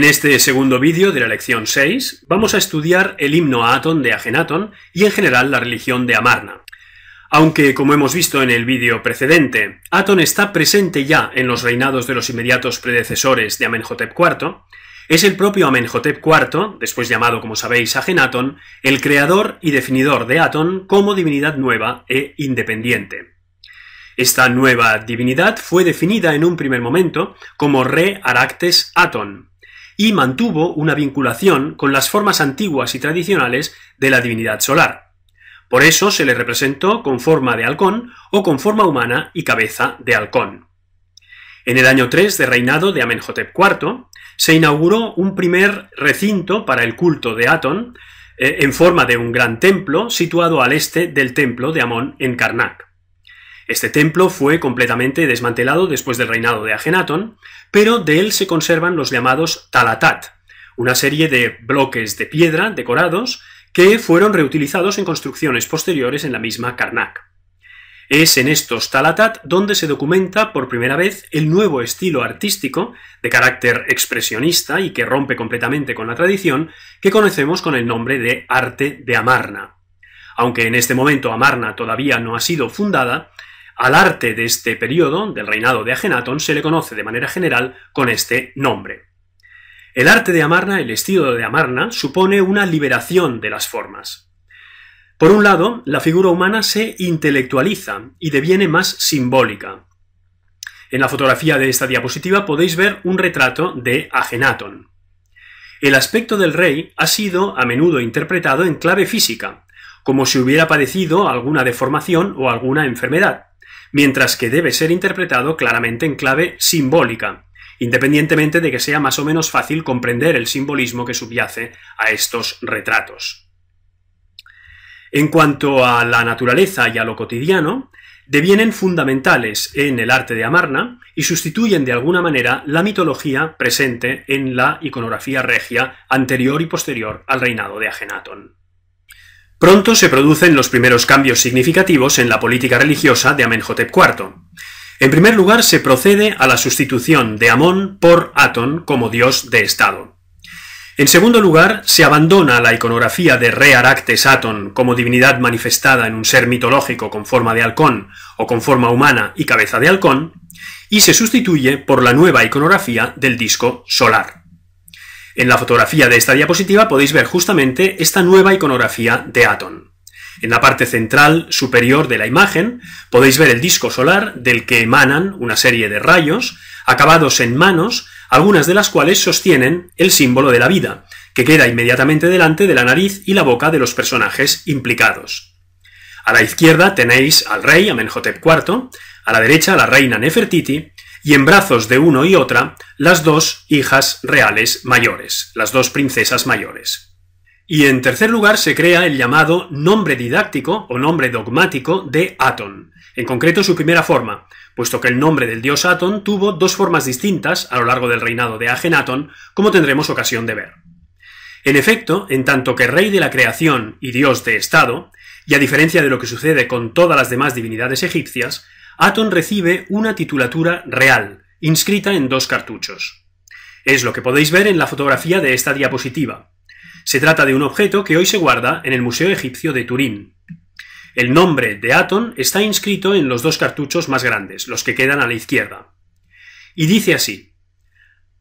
En este segundo vídeo de la lección 6 vamos a estudiar el himno a Atón de Agenatón y en general la religión de Amarna. Aunque, como hemos visto en el vídeo precedente, Atón está presente ya en los reinados de los inmediatos predecesores de Amenhotep IV, es el propio Amenhotep IV, después llamado, como sabéis, Agenatón, el creador y definidor de Atón como divinidad nueva e independiente. Esta nueva divinidad fue definida en un primer momento como Re Aractes Atón y mantuvo una vinculación con las formas antiguas y tradicionales de la divinidad solar. Por eso se le representó con forma de halcón o con forma humana y cabeza de halcón. En el año 3 de reinado de Amenhotep IV, se inauguró un primer recinto para el culto de Atón, eh, en forma de un gran templo situado al este del templo de Amón en Karnak. Este templo fue completamente desmantelado después del reinado de Agenatón, pero de él se conservan los llamados talatat, una serie de bloques de piedra decorados que fueron reutilizados en construcciones posteriores en la misma Karnak. Es en estos talatat donde se documenta por primera vez el nuevo estilo artístico, de carácter expresionista y que rompe completamente con la tradición, que conocemos con el nombre de arte de Amarna. Aunque en este momento Amarna todavía no ha sido fundada, al arte de este periodo, del reinado de Agenatón, se le conoce de manera general con este nombre. El arte de Amarna, el estilo de Amarna, supone una liberación de las formas. Por un lado, la figura humana se intelectualiza y deviene más simbólica. En la fotografía de esta diapositiva podéis ver un retrato de Agenatón. El aspecto del rey ha sido a menudo interpretado en clave física, como si hubiera padecido alguna deformación o alguna enfermedad mientras que debe ser interpretado claramente en clave simbólica, independientemente de que sea más o menos fácil comprender el simbolismo que subyace a estos retratos. En cuanto a la naturaleza y a lo cotidiano, devienen fundamentales en el arte de Amarna y sustituyen de alguna manera la mitología presente en la iconografía regia anterior y posterior al reinado de Agenatón. Pronto se producen los primeros cambios significativos en la política religiosa de Amenhotep IV. En primer lugar, se procede a la sustitución de Amón por Atón como dios de Estado. En segundo lugar, se abandona la iconografía de Re Aractes Atón como divinidad manifestada en un ser mitológico con forma de halcón o con forma humana y cabeza de halcón, y se sustituye por la nueva iconografía del disco solar. En la fotografía de esta diapositiva podéis ver justamente esta nueva iconografía de Atón. En la parte central superior de la imagen podéis ver el disco solar del que emanan una serie de rayos acabados en manos, algunas de las cuales sostienen el símbolo de la vida, que queda inmediatamente delante de la nariz y la boca de los personajes implicados. A la izquierda tenéis al rey Amenhotep IV, a la derecha la reina Nefertiti y en brazos de uno y otra las dos hijas reales mayores, las dos princesas mayores. Y en tercer lugar se crea el llamado nombre didáctico o nombre dogmático de Atón, en concreto su primera forma, puesto que el nombre del dios Atón tuvo dos formas distintas a lo largo del reinado de Agenatón, como tendremos ocasión de ver. En efecto, en tanto que rey de la creación y dios de Estado, y a diferencia de lo que sucede con todas las demás divinidades egipcias, Atón recibe una titulatura real, inscrita en dos cartuchos. Es lo que podéis ver en la fotografía de esta diapositiva. Se trata de un objeto que hoy se guarda en el Museo Egipcio de Turín. El nombre de Atón está inscrito en los dos cartuchos más grandes, los que quedan a la izquierda. Y dice así.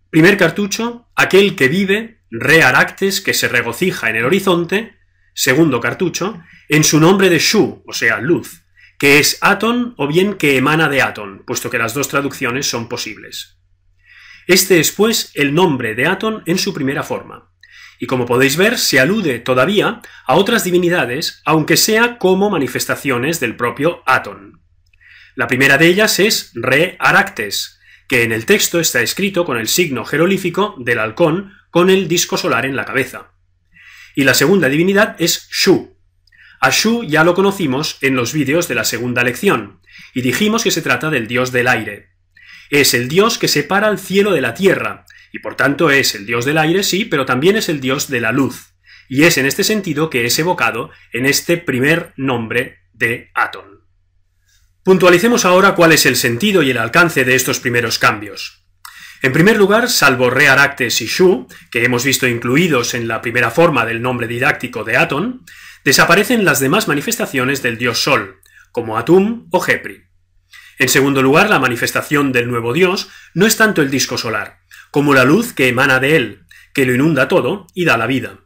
Primer cartucho, aquel que vive, re Aractes, que se regocija en el horizonte. Segundo cartucho, en su nombre de Shu, o sea, luz, que es Atón o bien que emana de Atón, puesto que las dos traducciones son posibles. Este es, pues, el nombre de Atón en su primera forma. Y como podéis ver, se alude todavía a otras divinidades, aunque sea como manifestaciones del propio Atón. La primera de ellas es Re Aractes, que en el texto está escrito con el signo jerolífico del halcón con el disco solar en la cabeza. Y la segunda divinidad es Shu, a Shu ya lo conocimos en los vídeos de la segunda lección, y dijimos que se trata del dios del aire. Es el dios que separa el cielo de la tierra, y por tanto es el dios del aire, sí, pero también es el dios de la luz, y es en este sentido que es evocado en este primer nombre de Atón. Puntualicemos ahora cuál es el sentido y el alcance de estos primeros cambios. En primer lugar, salvo Re Aractes y Shu, que hemos visto incluidos en la primera forma del nombre didáctico de Atón, desaparecen las demás manifestaciones del dios Sol, como Atum o Hepri. En segundo lugar, la manifestación del nuevo dios no es tanto el disco solar, como la luz que emana de él, que lo inunda todo y da la vida.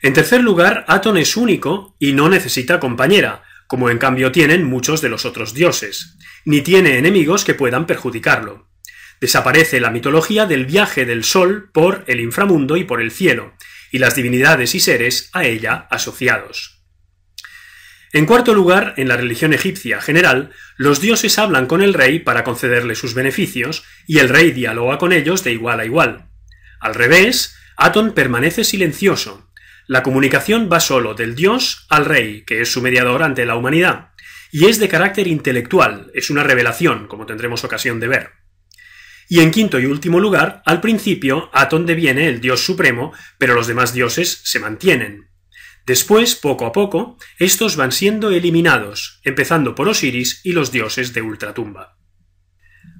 En tercer lugar, Atón es único y no necesita compañera, como en cambio tienen muchos de los otros dioses, ni tiene enemigos que puedan perjudicarlo. Desaparece la mitología del viaje del Sol por el inframundo y por el cielo, y las divinidades y seres a ella asociados. En cuarto lugar, en la religión egipcia general, los dioses hablan con el rey para concederle sus beneficios y el rey dialoga con ellos de igual a igual. Al revés, Atón permanece silencioso. La comunicación va solo del dios al rey, que es su mediador ante la humanidad, y es de carácter intelectual, es una revelación, como tendremos ocasión de ver. Y en quinto y último lugar, al principio, Atón deviene el dios supremo, pero los demás dioses se mantienen. Después, poco a poco, estos van siendo eliminados, empezando por Osiris y los dioses de ultratumba.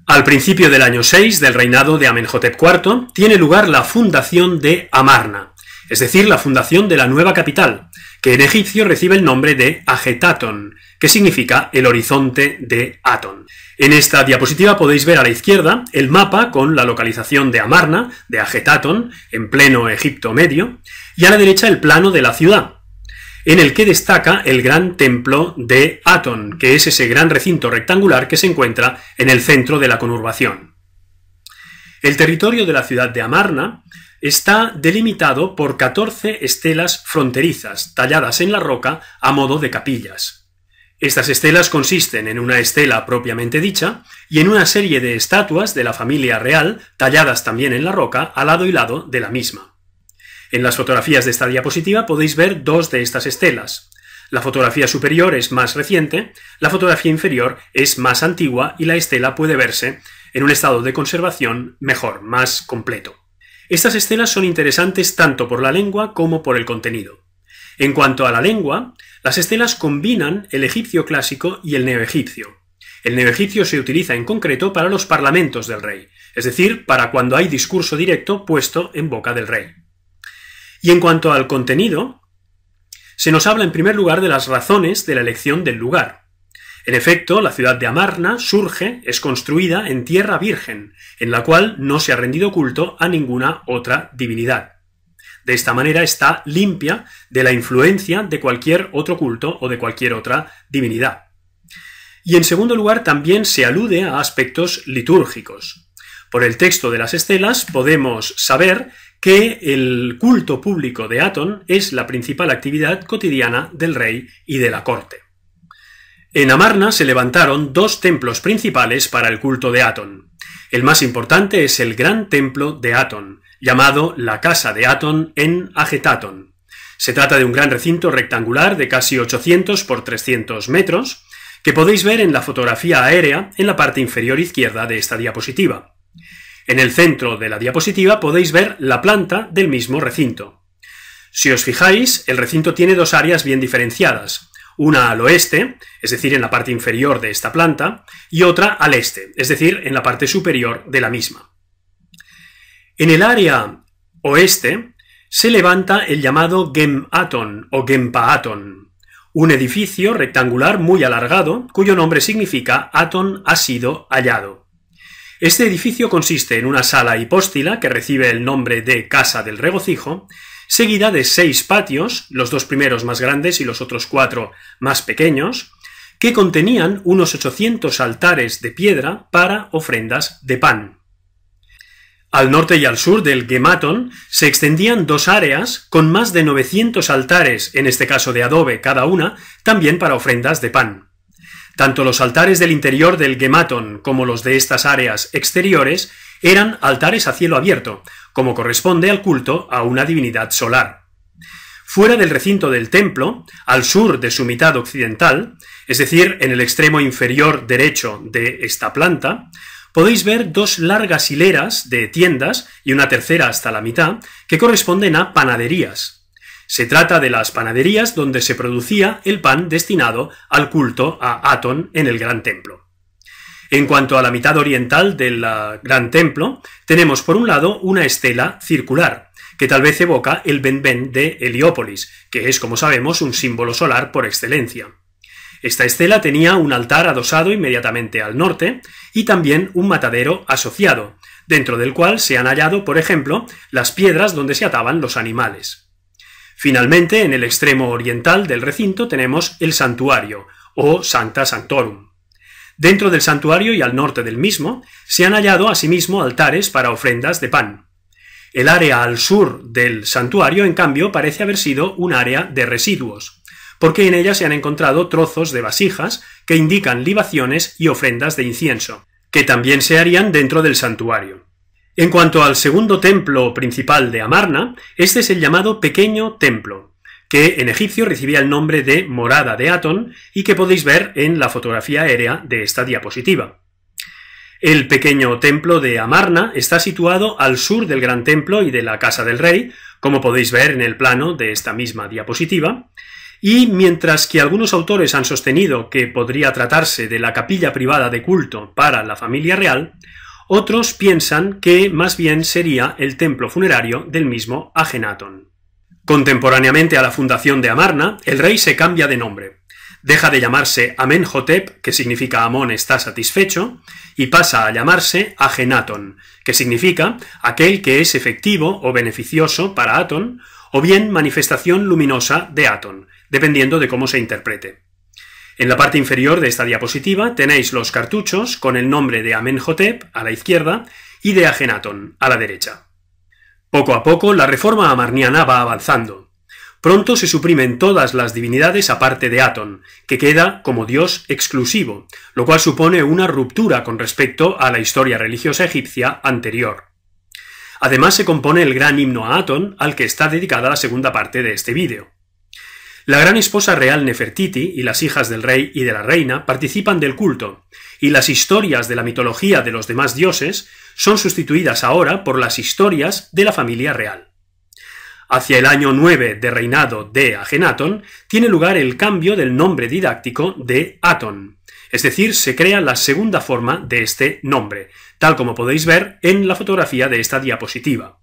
Al principio del año 6 del reinado de Amenhotep IV tiene lugar la fundación de Amarna, es decir, la fundación de la nueva capital, que en egipcio recibe el nombre de ajetaton que significa el horizonte de Atón. En esta diapositiva podéis ver a la izquierda el mapa con la localización de Amarna, de Ajetaton, en pleno Egipto medio, y a la derecha el plano de la ciudad, en el que destaca el gran templo de Atón, que es ese gran recinto rectangular que se encuentra en el centro de la conurbación. El territorio de la ciudad de Amarna Está delimitado por 14 estelas fronterizas talladas en la roca a modo de capillas. Estas estelas consisten en una estela propiamente dicha y en una serie de estatuas de la familia real talladas también en la roca a lado y lado de la misma. En las fotografías de esta diapositiva podéis ver dos de estas estelas. La fotografía superior es más reciente, la fotografía inferior es más antigua y la estela puede verse en un estado de conservación mejor, más completo. Estas estelas son interesantes tanto por la lengua como por el contenido. En cuanto a la lengua, las estelas combinan el egipcio clásico y el neoegipcio. El neoegipcio se utiliza en concreto para los parlamentos del rey, es decir, para cuando hay discurso directo puesto en boca del rey. Y en cuanto al contenido, se nos habla en primer lugar de las razones de la elección del lugar. En efecto, la ciudad de Amarna surge, es construida en tierra virgen, en la cual no se ha rendido culto a ninguna otra divinidad. De esta manera está limpia de la influencia de cualquier otro culto o de cualquier otra divinidad. Y en segundo lugar, también se alude a aspectos litúrgicos. Por el texto de las estelas podemos saber que el culto público de Atón es la principal actividad cotidiana del rey y de la corte. En Amarna se levantaron dos templos principales para el culto de Atón. El más importante es el gran templo de Atón, llamado la Casa de Atón en Agetatón. Se trata de un gran recinto rectangular de casi 800 por 300 metros, que podéis ver en la fotografía aérea en la parte inferior izquierda de esta diapositiva. En el centro de la diapositiva podéis ver la planta del mismo recinto. Si os fijáis, el recinto tiene dos áreas bien diferenciadas, una al oeste, es decir, en la parte inferior de esta planta, y otra al este, es decir, en la parte superior de la misma. En el área oeste se levanta el llamado gem Gematon o Gempa-Aton, un edificio rectangular muy alargado cuyo nombre significa Aton ha sido hallado. Este edificio consiste en una sala hipóstila que recibe el nombre de Casa del Regocijo seguida de seis patios, los dos primeros más grandes y los otros cuatro más pequeños, que contenían unos 800 altares de piedra para ofrendas de pan. Al norte y al sur del Gematon se extendían dos áreas con más de 900 altares, en este caso de adobe cada una, también para ofrendas de pan. Tanto los altares del interior del Gematon como los de estas áreas exteriores eran altares a cielo abierto, como corresponde al culto a una divinidad solar. Fuera del recinto del templo, al sur de su mitad occidental, es decir, en el extremo inferior derecho de esta planta, podéis ver dos largas hileras de tiendas y una tercera hasta la mitad que corresponden a panaderías. Se trata de las panaderías donde se producía el pan destinado al culto a Atón en el Gran Templo. En cuanto a la mitad oriental del gran templo, tenemos por un lado una estela circular, que tal vez evoca el Benben de Heliópolis, que es, como sabemos, un símbolo solar por excelencia. Esta estela tenía un altar adosado inmediatamente al norte y también un matadero asociado, dentro del cual se han hallado, por ejemplo, las piedras donde se ataban los animales. Finalmente, en el extremo oriental del recinto tenemos el santuario, o Sancta Sanctorum, Dentro del santuario y al norte del mismo se han hallado asimismo altares para ofrendas de pan. El área al sur del santuario, en cambio, parece haber sido un área de residuos, porque en ella se han encontrado trozos de vasijas que indican libaciones y ofrendas de incienso, que también se harían dentro del santuario. En cuanto al segundo templo principal de Amarna, este es el llamado Pequeño Templo, que en egipcio recibía el nombre de morada de Atón y que podéis ver en la fotografía aérea de esta diapositiva. El pequeño templo de Amarna está situado al sur del gran templo y de la casa del rey, como podéis ver en el plano de esta misma diapositiva, y mientras que algunos autores han sostenido que podría tratarse de la capilla privada de culto para la familia real, otros piensan que más bien sería el templo funerario del mismo Agenatón. Contemporáneamente a la fundación de Amarna, el rey se cambia de nombre. Deja de llamarse Amenhotep, que significa Amón está satisfecho, y pasa a llamarse Agenaton, que significa aquel que es efectivo o beneficioso para Atón, o bien manifestación luminosa de Atón, dependiendo de cómo se interprete. En la parte inferior de esta diapositiva tenéis los cartuchos con el nombre de Amenhotep a la izquierda y de Agenaton a la derecha. Poco a poco, la reforma amarniana va avanzando. Pronto se suprimen todas las divinidades aparte de Atón, que queda como dios exclusivo, lo cual supone una ruptura con respecto a la historia religiosa egipcia anterior. Además se compone el gran himno a Aton, al que está dedicada la segunda parte de este vídeo. La gran esposa real Nefertiti y las hijas del rey y de la reina participan del culto, y las historias de la mitología de los demás dioses son sustituidas ahora por las historias de la familia real. Hacia el año 9 de reinado de Agenatón tiene lugar el cambio del nombre didáctico de Atón, es decir, se crea la segunda forma de este nombre, tal como podéis ver en la fotografía de esta diapositiva.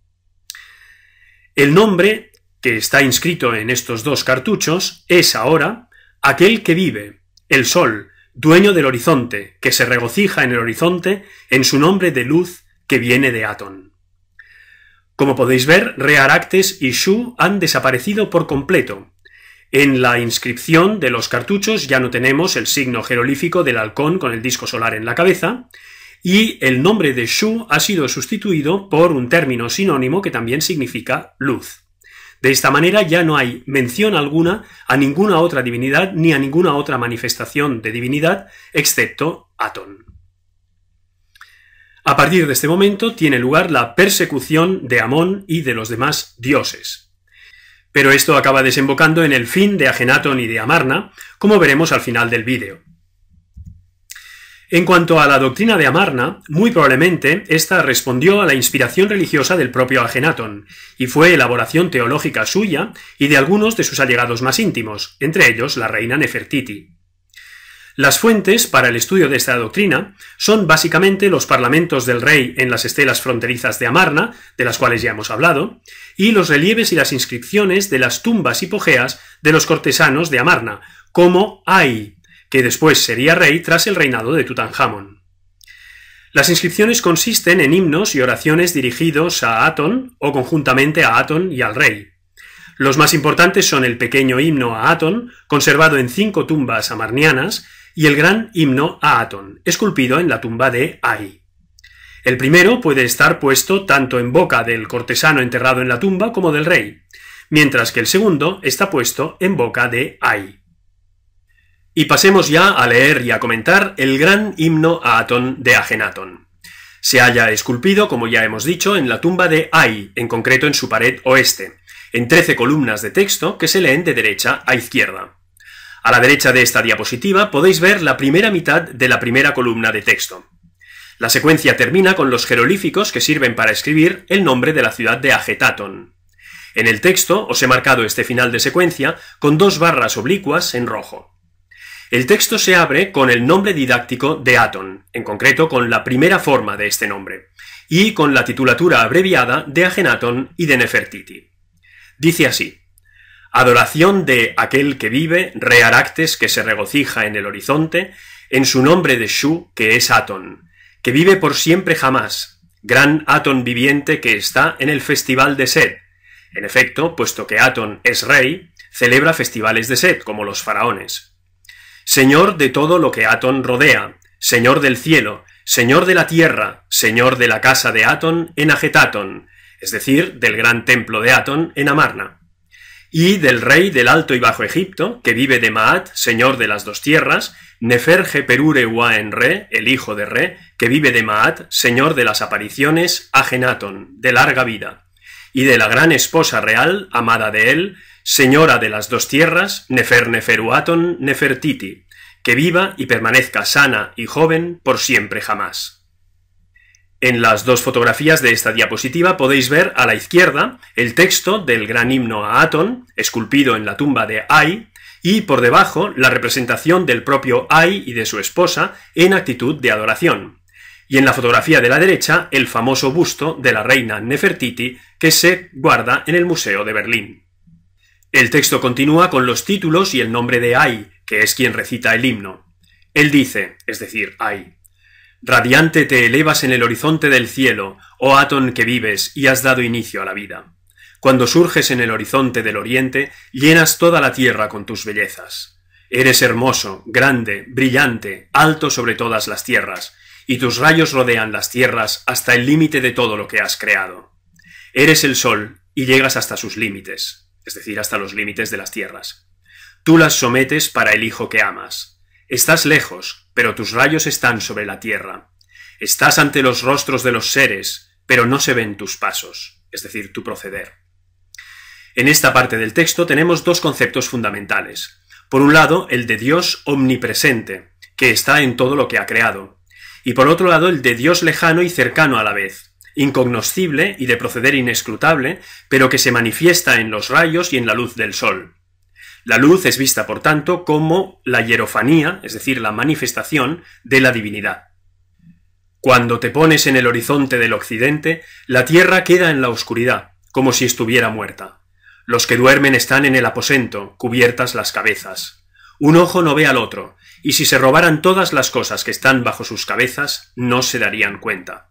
El nombre que está inscrito en estos dos cartuchos es ahora aquel que vive, el sol, dueño del horizonte, que se regocija en el horizonte en su nombre de luz que viene de atón Como podéis ver, Rearactes y Shu han desaparecido por completo. En la inscripción de los cartuchos ya no tenemos el signo jerolífico del halcón con el disco solar en la cabeza, y el nombre de Shu ha sido sustituido por un término sinónimo que también significa luz. De esta manera ya no hay mención alguna a ninguna otra divinidad ni a ninguna otra manifestación de divinidad excepto Atón. A partir de este momento tiene lugar la persecución de Amón y de los demás dioses. Pero esto acaba desembocando en el fin de Agenatón y de Amarna, como veremos al final del vídeo. En cuanto a la doctrina de Amarna, muy probablemente esta respondió a la inspiración religiosa del propio Agenatón, y fue elaboración teológica suya y de algunos de sus allegados más íntimos, entre ellos la reina Nefertiti. Las fuentes para el estudio de esta doctrina son básicamente los parlamentos del rey en las estelas fronterizas de Amarna, de las cuales ya hemos hablado, y los relieves y las inscripciones de las tumbas hipogeas de los cortesanos de Amarna, como Ay que después sería rey tras el reinado de Tutankhamon. Las inscripciones consisten en himnos y oraciones dirigidos a Atón o conjuntamente a Atón y al rey. Los más importantes son el pequeño himno a Atón, conservado en cinco tumbas amarnianas, y el gran himno a Atón, esculpido en la tumba de Ai. El primero puede estar puesto tanto en boca del cortesano enterrado en la tumba como del rey, mientras que el segundo está puesto en boca de Ai. Y pasemos ya a leer y a comentar el gran himno a Atón de Agenatón. Se halla esculpido, como ya hemos dicho, en la tumba de Ai, en concreto en su pared oeste, en trece columnas de texto que se leen de derecha a izquierda. A la derecha de esta diapositiva podéis ver la primera mitad de la primera columna de texto. La secuencia termina con los jerolíficos que sirven para escribir el nombre de la ciudad de Agetatón. En el texto os he marcado este final de secuencia con dos barras oblicuas en rojo. El texto se abre con el nombre didáctico de Aton, en concreto con la primera forma de este nombre, y con la titulatura abreviada de Agenaton y de Nefertiti. Dice así: Adoración de aquel que vive, re Aractes que se regocija en el horizonte, en su nombre de Shu, que es Aton, que vive por siempre jamás, gran Aton viviente que está en el festival de Set. En efecto, puesto que Aton es rey, celebra festivales de Set, como los faraones. Señor de todo lo que Atón rodea, Señor del cielo, Señor de la tierra, Señor de la casa de Atón en Ajetatón, es decir, del gran templo de Atón en Amarna, y del rey del Alto y Bajo Egipto, que vive de Maat, señor de las dos tierras, Neferge Perure en Re, el hijo de Re, que vive de Maat, señor de las apariciones, Ajenatón, de larga vida, y de la gran esposa real, amada de él, señora de las dos tierras, Nefer Nefertiti, que viva y permanezca sana y joven por siempre jamás. En las dos fotografías de esta diapositiva podéis ver a la izquierda el texto del gran himno a Atón, esculpido en la tumba de Ai, y por debajo la representación del propio Ai y de su esposa en actitud de adoración. Y en la fotografía de la derecha el famoso busto de la reina Nefertiti que se guarda en el Museo de Berlín. El texto continúa con los títulos y el nombre de Ay, que es quien recita el himno. Él dice, es decir, Ay, Radiante te elevas en el horizonte del cielo, oh Atón que vives y has dado inicio a la vida. Cuando surges en el horizonte del oriente, llenas toda la tierra con tus bellezas. Eres hermoso, grande, brillante, alto sobre todas las tierras, y tus rayos rodean las tierras hasta el límite de todo lo que has creado. Eres el sol y llegas hasta sus límites es decir, hasta los límites de las tierras. Tú las sometes para el hijo que amas. Estás lejos, pero tus rayos están sobre la tierra. Estás ante los rostros de los seres, pero no se ven tus pasos, es decir, tu proceder. En esta parte del texto tenemos dos conceptos fundamentales. Por un lado, el de Dios omnipresente, que está en todo lo que ha creado, y por otro lado, el de Dios lejano y cercano a la vez, incognoscible y de proceder inescrutable, pero que se manifiesta en los rayos y en la luz del sol. La luz es vista, por tanto, como la hierofanía, es decir, la manifestación de la divinidad. Cuando te pones en el horizonte del occidente, la tierra queda en la oscuridad, como si estuviera muerta. Los que duermen están en el aposento, cubiertas las cabezas. Un ojo no ve al otro, y si se robaran todas las cosas que están bajo sus cabezas, no se darían cuenta.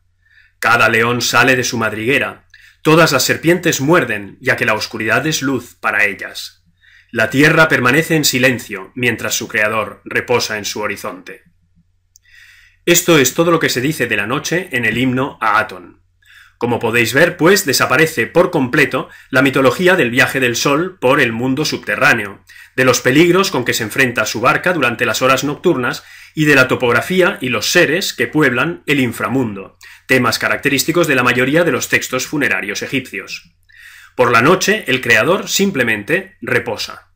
Cada león sale de su madriguera. Todas las serpientes muerden, ya que la oscuridad es luz para ellas. La tierra permanece en silencio mientras su creador reposa en su horizonte. Esto es todo lo que se dice de la noche en el himno a Atón, Como podéis ver, pues desaparece por completo la mitología del viaje del sol por el mundo subterráneo, de los peligros con que se enfrenta su barca durante las horas nocturnas y de la topografía y los seres que pueblan el inframundo, temas característicos de la mayoría de los textos funerarios egipcios. Por la noche, el creador simplemente reposa.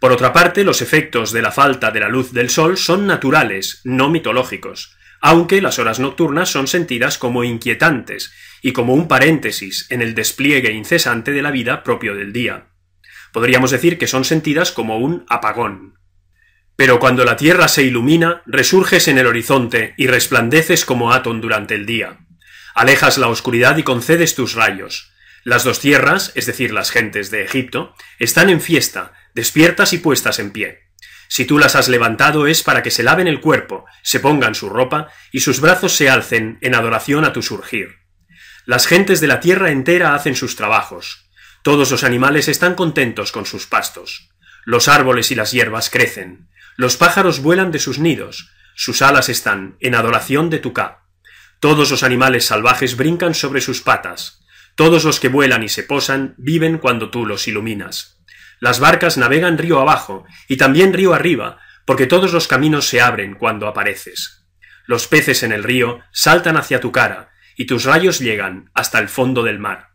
Por otra parte, los efectos de la falta de la luz del sol son naturales, no mitológicos, aunque las horas nocturnas son sentidas como inquietantes y como un paréntesis en el despliegue incesante de la vida propio del día. Podríamos decir que son sentidas como un apagón. Pero cuando la tierra se ilumina, resurges en el horizonte y resplandeces como Atón durante el día. Alejas la oscuridad y concedes tus rayos. Las dos tierras, es decir, las gentes de Egipto, están en fiesta, despiertas y puestas en pie. Si tú las has levantado es para que se laven el cuerpo, se pongan su ropa y sus brazos se alcen en adoración a tu surgir. Las gentes de la tierra entera hacen sus trabajos. Todos los animales están contentos con sus pastos. Los árboles y las hierbas crecen. Los pájaros vuelan de sus nidos, sus alas están en adoración de tu ca. Todos los animales salvajes brincan sobre sus patas. Todos los que vuelan y se posan viven cuando tú los iluminas. Las barcas navegan río abajo y también río arriba, porque todos los caminos se abren cuando apareces. Los peces en el río saltan hacia tu cara, y tus rayos llegan hasta el fondo del mar.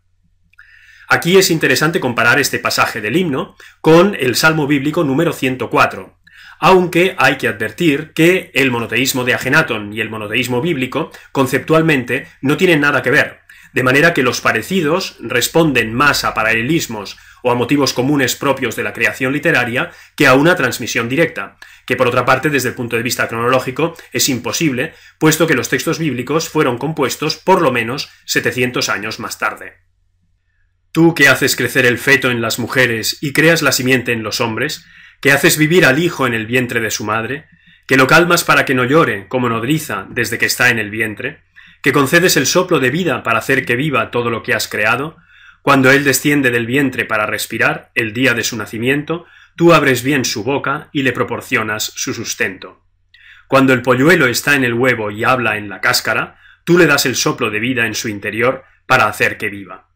Aquí es interesante comparar este pasaje del himno con el Salmo bíblico número 104, aunque hay que advertir que el monoteísmo de Agenatón y el monoteísmo bíblico conceptualmente no tienen nada que ver, de manera que los parecidos responden más a paralelismos o a motivos comunes propios de la creación literaria que a una transmisión directa, que por otra parte desde el punto de vista cronológico es imposible, puesto que los textos bíblicos fueron compuestos por lo menos 700 años más tarde. Tú que haces crecer el feto en las mujeres y creas la simiente en los hombres, que haces vivir al hijo en el vientre de su madre, que lo calmas para que no llore, como nodriza, desde que está en el vientre, que concedes el soplo de vida para hacer que viva todo lo que has creado, cuando él desciende del vientre para respirar, el día de su nacimiento, tú abres bien su boca y le proporcionas su sustento. Cuando el polluelo está en el huevo y habla en la cáscara, tú le das el soplo de vida en su interior para hacer que viva.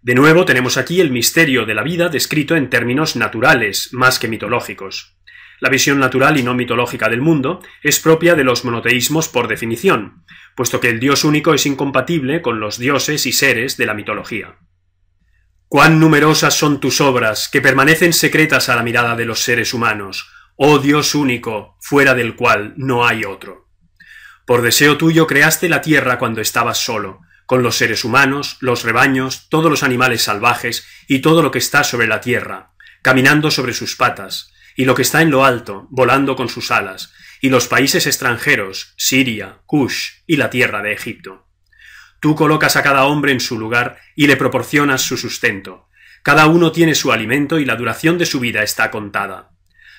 De nuevo tenemos aquí el misterio de la vida descrito en términos naturales, más que mitológicos. La visión natural y no mitológica del mundo es propia de los monoteísmos por definición, puesto que el dios único es incompatible con los dioses y seres de la mitología. Cuán numerosas son tus obras, que permanecen secretas a la mirada de los seres humanos, oh Dios único, fuera del cual no hay otro. Por deseo tuyo creaste la tierra cuando estabas solo, con los seres humanos, los rebaños, todos los animales salvajes y todo lo que está sobre la tierra, caminando sobre sus patas, y lo que está en lo alto, volando con sus alas, y los países extranjeros, Siria, Cush y la tierra de Egipto. Tú colocas a cada hombre en su lugar y le proporcionas su sustento. Cada uno tiene su alimento y la duración de su vida está contada.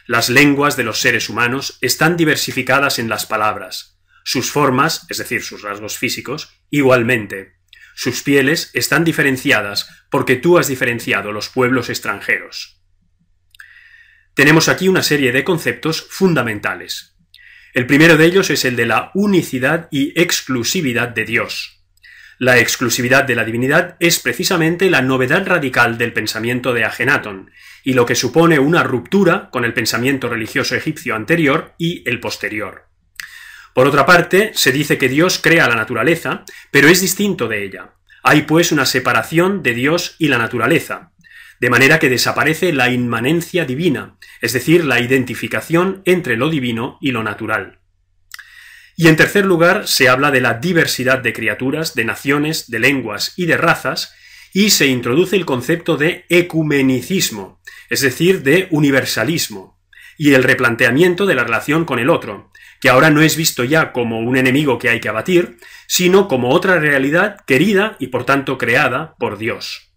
Las lenguas de los seres humanos están diversificadas en las palabras. Sus formas, es decir, sus rasgos físicos, Igualmente, sus pieles están diferenciadas porque tú has diferenciado los pueblos extranjeros. Tenemos aquí una serie de conceptos fundamentales. El primero de ellos es el de la unicidad y exclusividad de Dios. La exclusividad de la divinidad es precisamente la novedad radical del pensamiento de Agenatón, y lo que supone una ruptura con el pensamiento religioso egipcio anterior y el posterior. Por otra parte, se dice que Dios crea la naturaleza, pero es distinto de ella. Hay pues una separación de Dios y la naturaleza, de manera que desaparece la inmanencia divina, es decir, la identificación entre lo divino y lo natural. Y en tercer lugar, se habla de la diversidad de criaturas, de naciones, de lenguas y de razas, y se introduce el concepto de ecumenicismo, es decir, de universalismo, y el replanteamiento de la relación con el otro, que ahora no es visto ya como un enemigo que hay que abatir, sino como otra realidad querida y por tanto creada por Dios.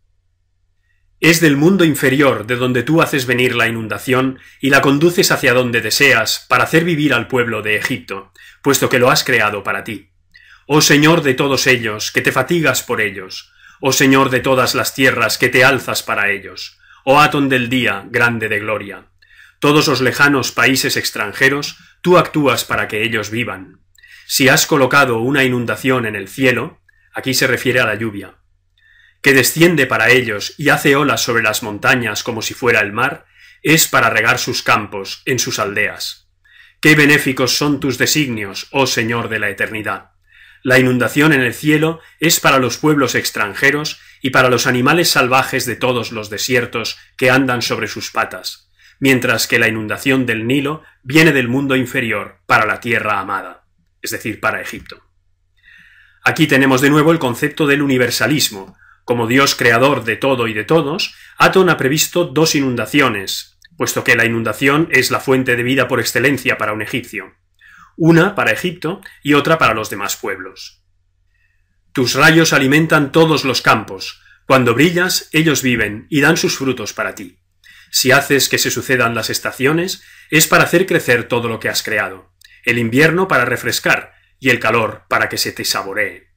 Es del mundo inferior de donde tú haces venir la inundación y la conduces hacia donde deseas para hacer vivir al pueblo de Egipto, puesto que lo has creado para ti. Oh Señor de todos ellos, que te fatigas por ellos, oh Señor de todas las tierras, que te alzas para ellos, oh Atón del día, grande de gloria. Todos los lejanos países extranjeros Tú actúas para que ellos vivan. Si has colocado una inundación en el cielo, aquí se refiere a la lluvia, que desciende para ellos y hace olas sobre las montañas como si fuera el mar, es para regar sus campos, en sus aldeas. Qué benéficos son tus designios, oh Señor de la eternidad. La inundación en el cielo es para los pueblos extranjeros y para los animales salvajes de todos los desiertos que andan sobre sus patas, mientras que la inundación del Nilo viene del mundo inferior para la tierra amada, es decir, para Egipto. Aquí tenemos de nuevo el concepto del universalismo. Como Dios creador de todo y de todos, Atón ha previsto dos inundaciones, puesto que la inundación es la fuente de vida por excelencia para un egipcio. Una para Egipto y otra para los demás pueblos. Tus rayos alimentan todos los campos. Cuando brillas, ellos viven y dan sus frutos para ti si haces que se sucedan las estaciones, es para hacer crecer todo lo que has creado, el invierno para refrescar y el calor para que se te saboree.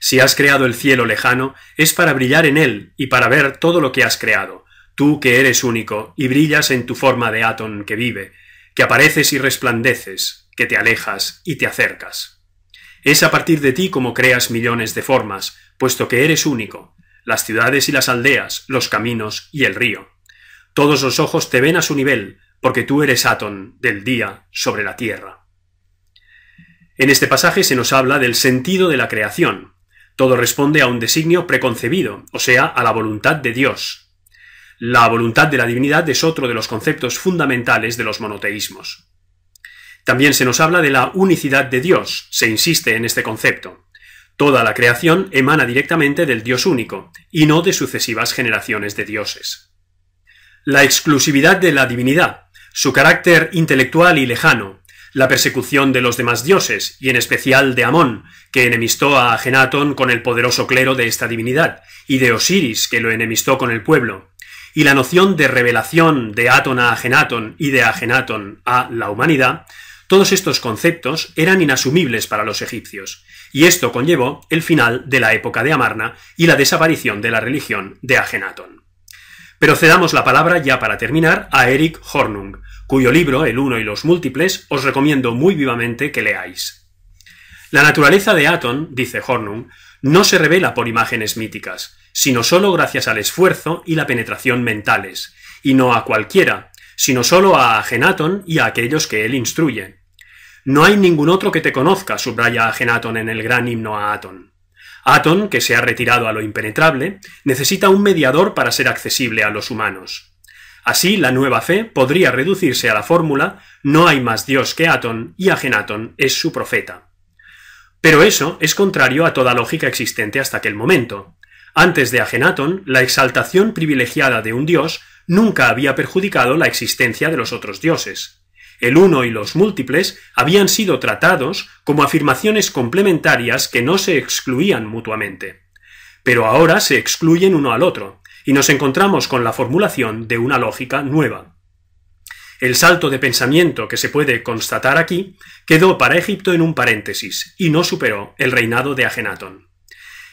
Si has creado el cielo lejano, es para brillar en él y para ver todo lo que has creado, tú que eres único y brillas en tu forma de atón que vive, que apareces y resplandeces, que te alejas y te acercas. Es a partir de ti como creas millones de formas, puesto que eres único, las ciudades y las aldeas, los caminos y el río. Todos los ojos te ven a su nivel, porque tú eres Atón del día sobre la tierra. En este pasaje se nos habla del sentido de la creación. Todo responde a un designio preconcebido, o sea, a la voluntad de Dios. La voluntad de la divinidad es otro de los conceptos fundamentales de los monoteísmos. También se nos habla de la unicidad de Dios, se insiste en este concepto. Toda la creación emana directamente del Dios único, y no de sucesivas generaciones de dioses la exclusividad de la divinidad, su carácter intelectual y lejano, la persecución de los demás dioses, y en especial de Amón, que enemistó a Agenatón con el poderoso clero de esta divinidad, y de Osiris, que lo enemistó con el pueblo, y la noción de revelación de Atón a genatón y de Agenatón a la humanidad, todos estos conceptos eran inasumibles para los egipcios, y esto conllevó el final de la época de Amarna y la desaparición de la religión de Agenatón. Pero cedamos la palabra ya para terminar a Eric Hornung, cuyo libro El uno y los múltiples os recomiendo muy vivamente que leáis. La naturaleza de Atón, dice Hornung, no se revela por imágenes míticas, sino solo gracias al esfuerzo y la penetración mentales, y no a cualquiera, sino solo a Agenaton y a aquellos que él instruye. No hay ningún otro que te conozca, subraya Agenaton en el gran himno a Atón. Atón, que se ha retirado a lo impenetrable, necesita un mediador para ser accesible a los humanos. Así, la nueva fe podría reducirse a la fórmula no hay más Dios que Atón y Agenatón es su profeta. Pero eso es contrario a toda lógica existente hasta aquel momento. Antes de Agenatón, la exaltación privilegiada de un dios nunca había perjudicado la existencia de los otros dioses el uno y los múltiples habían sido tratados como afirmaciones complementarias que no se excluían mutuamente. Pero ahora se excluyen uno al otro, y nos encontramos con la formulación de una lógica nueva. El salto de pensamiento que se puede constatar aquí quedó para Egipto en un paréntesis y no superó el reinado de Agenatón.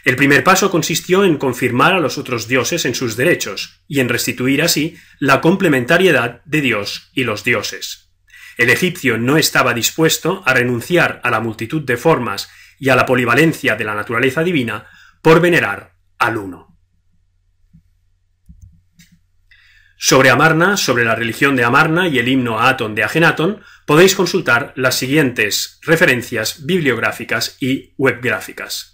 El primer paso consistió en confirmar a los otros dioses en sus derechos y en restituir así la complementariedad de Dios y los dioses. El egipcio no estaba dispuesto a renunciar a la multitud de formas y a la polivalencia de la naturaleza divina por venerar al uno. Sobre Amarna, sobre la religión de Amarna y el himno a Atón de Agenatón, podéis consultar las siguientes referencias bibliográficas y webgráficas.